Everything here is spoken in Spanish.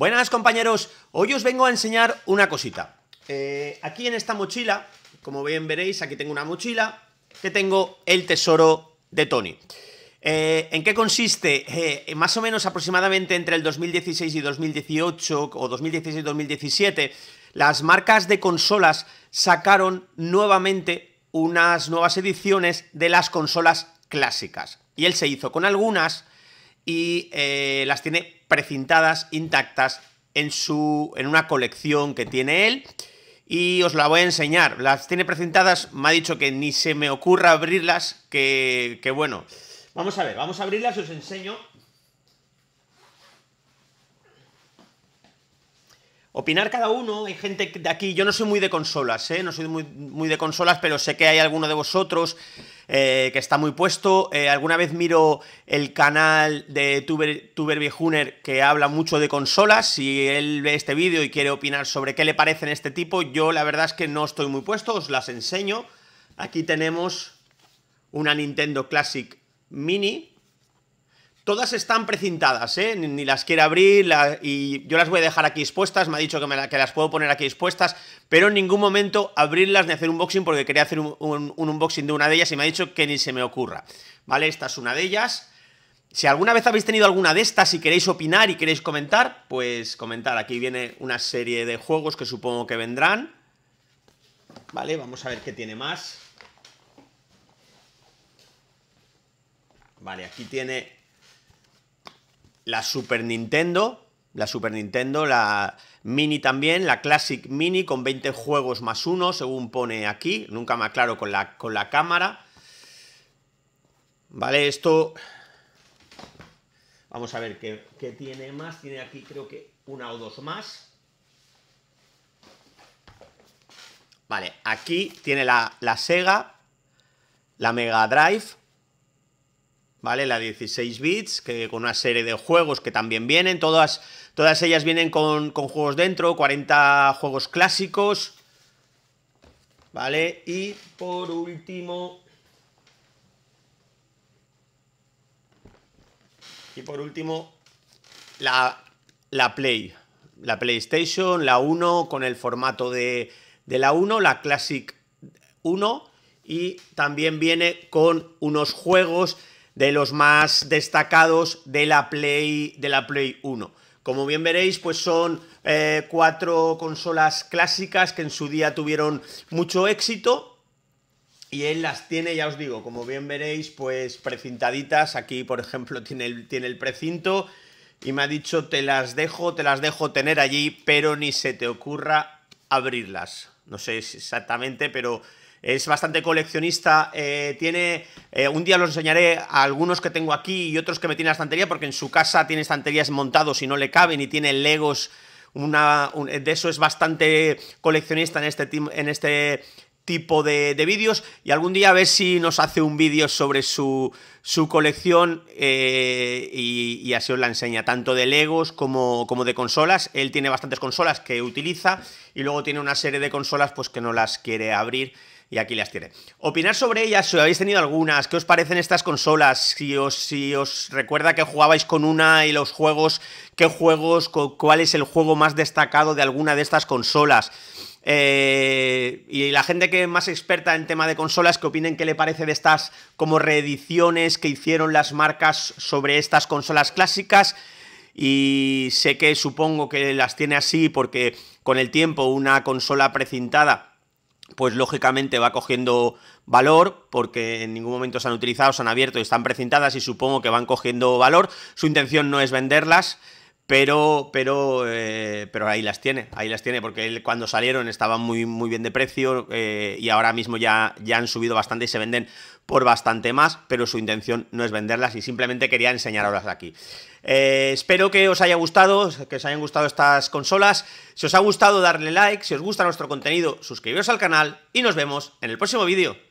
Buenas compañeros, hoy os vengo a enseñar una cosita. Eh, aquí en esta mochila, como bien veréis, aquí tengo una mochila que tengo el tesoro de Tony. Eh, ¿En qué consiste? Eh, más o menos aproximadamente entre el 2016 y 2018 o 2016-2017, las marcas de consolas sacaron nuevamente unas nuevas ediciones de las consolas clásicas. Y él se hizo con algunas, y eh, las tiene precintadas, intactas, en, su, en una colección que tiene él. Y os la voy a enseñar. Las tiene precintadas, me ha dicho que ni se me ocurra abrirlas, que, bueno. Vamos a ver, vamos a abrirlas y os enseño. Opinar cada uno, hay gente de aquí, yo no soy muy de consolas, ¿eh? no soy muy, muy de consolas, pero sé que hay alguno de vosotros eh, que está muy puesto. Eh, alguna vez miro el canal de Tuber, Tuber que habla mucho de consolas. Si él ve este vídeo y quiere opinar sobre qué le parecen este tipo, yo la verdad es que no estoy muy puesto, os las enseño. Aquí tenemos una Nintendo Classic Mini, Todas están precintadas, ¿eh? Ni, las quiero abrir y yo las voy a dejar aquí expuestas. Me ha dicho que, las puedo poner aquí expuestas, pero en ningún momento abrirlas ni hacer un unboxing porque quería hacer un, unboxing de una de ellas y me ha dicho que ni se me ocurra. ¿Vale? Esta es una de ellas. Si alguna vez habéis tenido alguna de estas y queréis opinar y queréis comentar, pues comentar. Aquí viene una serie de juegos que supongo que vendrán. Vale, vamos a ver qué tiene más. Vale, aquí tiene la Super Nintendo, la Super Nintendo, la Mini también, la Classic Mini con 20 juegos más uno, según pone aquí, nunca me aclaro con la, con la cámara. Vale, esto... Vamos a ver qué, tiene más, tiene aquí creo que una o dos más. Vale, aquí tiene la, la Sega, la Mega Drive, ¿vale? La 16 bits, que con una serie de juegos que también vienen, todas, todas ellas vienen con, juegos dentro, 40 juegos clásicos, ¿vale? Y por último... Y por último, la, la Play, la PlayStation, la 1 con el formato de, de la 1, la Classic 1 y también viene con unos juegos de los más destacados de la Play, de la Play 1. Como bien veréis, pues son eh, cuatro consolas clásicas que en su día tuvieron mucho éxito. Y él las tiene, ya os digo, como bien veréis, pues precintaditas. Aquí, por ejemplo, tiene tiene el precinto. Y me ha dicho, te las dejo, te las dejo tener allí, pero ni se te ocurra abrirlas. No sé exactamente, pero es bastante coleccionista, eh, tiene, eh, un día los enseñaré a algunos que tengo aquí y otros que me tienen la estantería, porque en su casa tiene estanterías montados y no le caben y tiene legos, una, de eso es bastante coleccionista en este, este tipo de, vídeos y algún día a ver si nos hace un vídeo sobre su, colección eh, y, así os la enseña, tanto de Legos como, como, de consolas. Él tiene bastantes consolas que utiliza y luego tiene una serie de consolas pues que no las quiere abrir y aquí las tiene. Opinar sobre ellas, si habéis tenido algunas, qué os parecen estas consolas, si os, recuerda que jugabais con una y los juegos, qué juegos, cuál es el juego más destacado de alguna de estas consolas. Eh, y la gente que es más experta en tema de consolas, que opinen qué le parece de estas como reediciones que hicieron las marcas sobre estas consolas clásicas. Y sé que supongo que las tiene así porque con el tiempo una consola precintada pues lógicamente va cogiendo valor porque en ningún momento se han utilizado, se han abierto y están precintadas y supongo que van cogiendo valor. Su intención no es venderlas, pero, eh, pero, ahí las tiene, ahí las tiene, porque cuando salieron estaban muy, muy bien de precio eh, y ahora mismo ya, ya han subido bastante y se venden por bastante más, pero su intención no es venderlas y simplemente quería enseñaroslas aquí. Eh, espero que os haya gustado, que os hayan gustado estas consolas. Si os ha gustado, darle like. Si os gusta nuestro contenido, suscribiros al canal y nos vemos en el próximo vídeo.